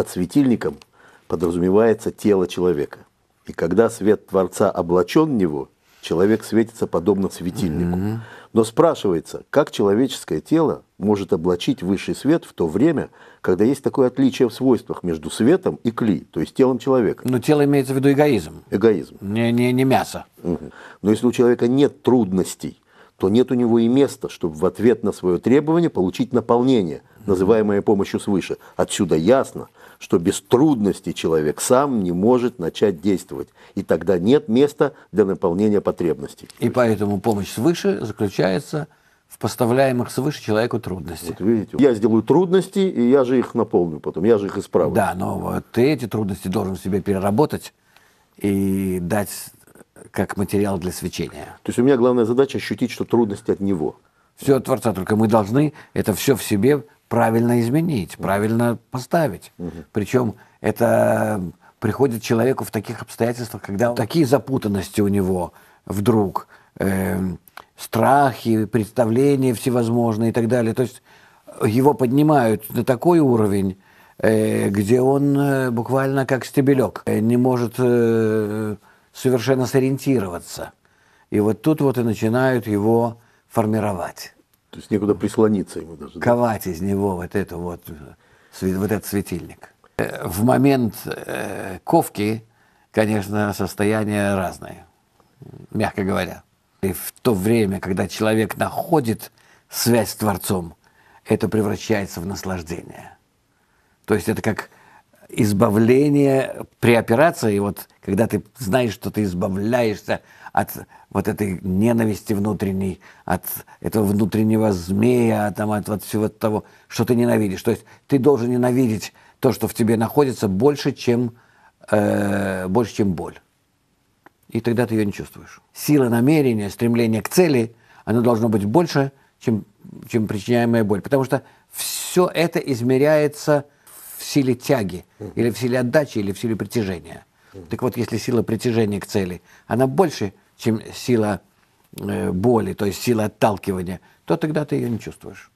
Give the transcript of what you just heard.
Под светильником подразумевается тело человека. И когда свет Творца облачен в него, человек светится подобно светильнику. Mm-hmm. Но спрашивается, как человеческое тело может облачить высший свет в то время, когда есть такое отличие в свойствах между светом и кли, то есть телом человека. Но тело имеется в виду эгоизм. Эгоизм. Не, не, не мясо. Угу. Но если у человека нет трудностей, то нет у него и места, чтобы в ответ на свое требование получить наполнение, называемое помощью свыше. Отсюда ясно, что без трудностей человек сам не может начать действовать, и тогда нет места для наполнения потребностей. И поэтому помощь свыше заключается в поставляемых свыше человеку трудностей. Вот видите, я сделаю трудности, и я же их наполню потом, я же их исправлю. Да, но вот ты эти трудности должен себе переработать и дать как материал для свечения. То есть у меня главная задача ощутить, что трудности от него. Все от Творца, только мы должны это все в себе правильно изменить, правильно поставить. Угу. Причем это приходит человеку в таких обстоятельствах, когда такие запутанности у него вдруг, э, страхи, представления всевозможные и так далее. То есть э, его поднимают на такой уровень, э, где он э, буквально как стебелек, э, не может э, совершенно сориентироваться. И вот тут вот и начинают его формировать. То есть некуда прислониться ему даже. Ковать да? из него вот, это вот, вот этот светильник. Э, в момент э, ковки, конечно, состояние разное, мягко говоря. И в то время, когда человек находит связь с Творцом, это превращается в наслаждение. То есть это как избавление при операции, вот когда ты знаешь, что ты избавляешься от вот этой ненависти внутренней, от этого внутреннего змея, там, от вот всего того, что ты ненавидишь. То есть ты должен ненавидеть то, что в тебе находится, больше, чем, э, больше, чем боль. И тогда ты ее не чувствуешь. Сила намерения, стремление к цели, оно должно быть больше, чем, чем причиняемая боль. Потому что все это измеряется – силе тяги, или в силе отдачи, или в силе притяжения. Так вот, если сила притяжения к цели, она больше, чем сила э, боли, то есть сила отталкивания, то тогда ты ее не чувствуешь.